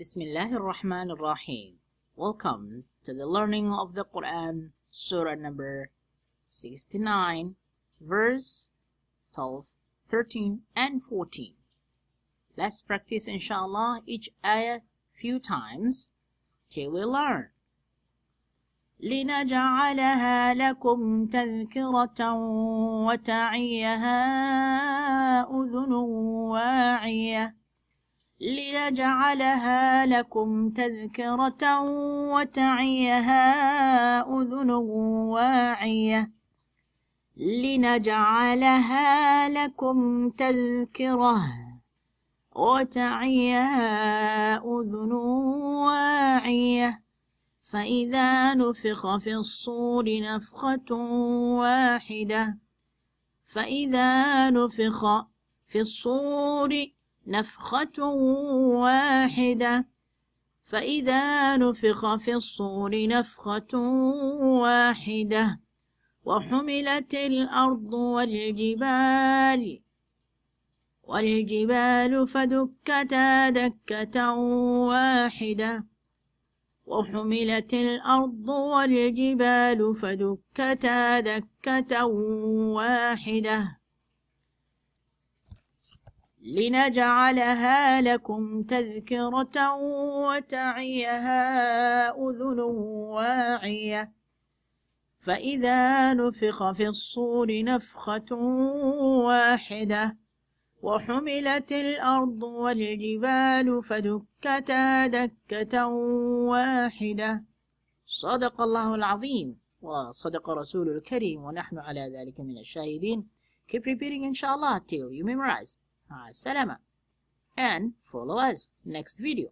Bismillahir Rahmanir Rahim. Welcome to the learning of the Quran, Surah number 69, verse 12, 13, and 14. Let's practice inshallah each ayah few times till we learn. لنجعلها لكم تذكرة وتعيها لنجعلها لكم تذكرة وتعيها أذن واعية لنجعلها لكم تذكرة وتعيها أذن واعية فإذا نفخ في الصور نفخة واحدة فإذا نفخ في الصور نفخة واحدة فإذا نفخ في الصور نفخة واحدة وحملت الأرض والجبال والجبال فدكتا دكة واحدة وحملت الأرض والجبال فدكتا دكة واحدة لنجعلها لكم تذكرة وتعيها أذن واعية فإذا نفخ في الصور نفخة واحدة وحملت الأرض والجبال فدكتا دكة واحدة صدق الله العظيم وصدق رسول الكريم ونحن على ذلك من الشاهدين Keep repeating inshallah till you memorize Assalamu ah, Sarama and follow us next video.